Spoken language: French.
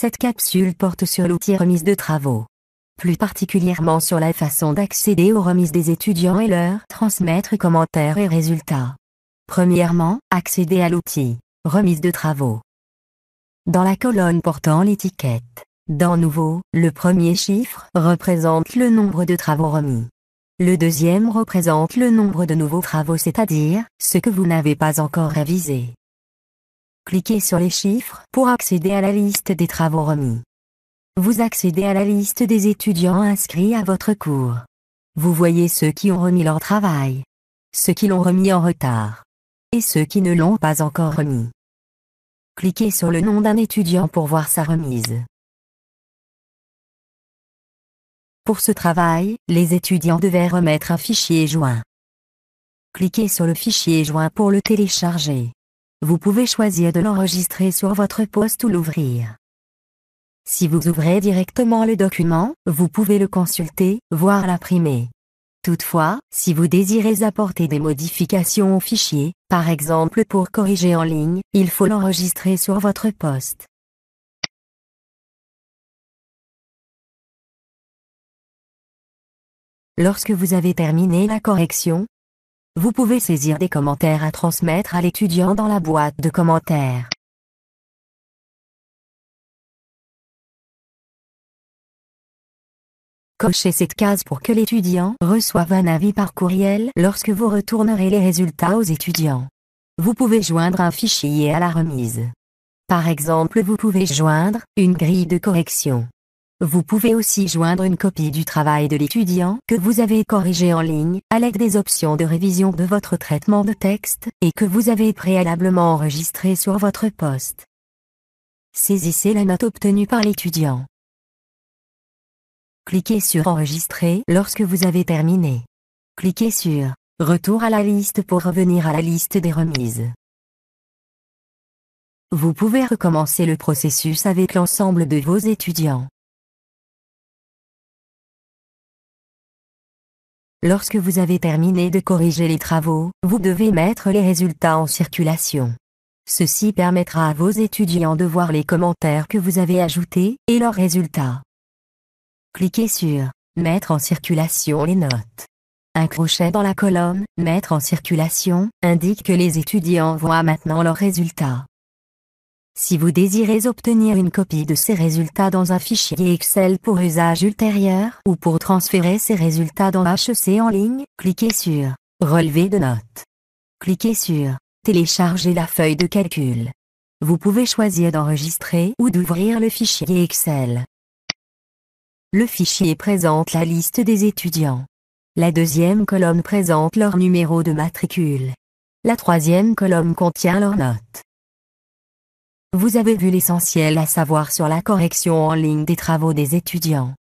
Cette capsule porte sur l'outil remise de travaux. Plus particulièrement sur la façon d'accéder aux remises des étudiants et leur transmettre commentaires et résultats. Premièrement, accéder à l'outil. Remise de travaux. Dans la colonne portant l'étiquette dans Nouveau, le premier chiffre représente le nombre de travaux remis. Le deuxième représente le nombre de nouveaux travaux, c'est-à-dire ce que vous n'avez pas encore révisé. Cliquez sur les chiffres pour accéder à la liste des travaux remis. Vous accédez à la liste des étudiants inscrits à votre cours. Vous voyez ceux qui ont remis leur travail, ceux qui l'ont remis en retard, et ceux qui ne l'ont pas encore remis. Cliquez sur le nom d'un étudiant pour voir sa remise. Pour ce travail, les étudiants devaient remettre un fichier joint. Cliquez sur le fichier joint pour le télécharger vous pouvez choisir de l'enregistrer sur votre poste ou l'ouvrir. Si vous ouvrez directement le document, vous pouvez le consulter, voire l'imprimer. Toutefois, si vous désirez apporter des modifications au fichier, par exemple pour corriger en ligne, il faut l'enregistrer sur votre poste. Lorsque vous avez terminé la correction, vous pouvez saisir des commentaires à transmettre à l'étudiant dans la boîte de commentaires. Cochez cette case pour que l'étudiant reçoive un avis par courriel lorsque vous retournerez les résultats aux étudiants. Vous pouvez joindre un fichier à la remise. Par exemple, vous pouvez joindre une grille de correction. Vous pouvez aussi joindre une copie du travail de l'étudiant que vous avez corrigé en ligne à l'aide des options de révision de votre traitement de texte et que vous avez préalablement enregistré sur votre poste. Saisissez la note obtenue par l'étudiant. Cliquez sur Enregistrer lorsque vous avez terminé. Cliquez sur Retour à la liste pour revenir à la liste des remises. Vous pouvez recommencer le processus avec l'ensemble de vos étudiants. Lorsque vous avez terminé de corriger les travaux, vous devez mettre les résultats en circulation. Ceci permettra à vos étudiants de voir les commentaires que vous avez ajoutés et leurs résultats. Cliquez sur Mettre en circulation les notes. Un crochet dans la colonne Mettre en circulation indique que les étudiants voient maintenant leurs résultats. Si vous désirez obtenir une copie de ces résultats dans un fichier Excel pour usage ultérieur ou pour transférer ces résultats dans HEC en ligne, cliquez sur Relever de notes. Cliquez sur Télécharger la feuille de calcul. Vous pouvez choisir d'enregistrer ou d'ouvrir le fichier Excel. Le fichier présente la liste des étudiants. La deuxième colonne présente leur numéro de matricule. La troisième colonne contient leurs notes. Vous avez vu l'essentiel à savoir sur la correction en ligne des travaux des étudiants.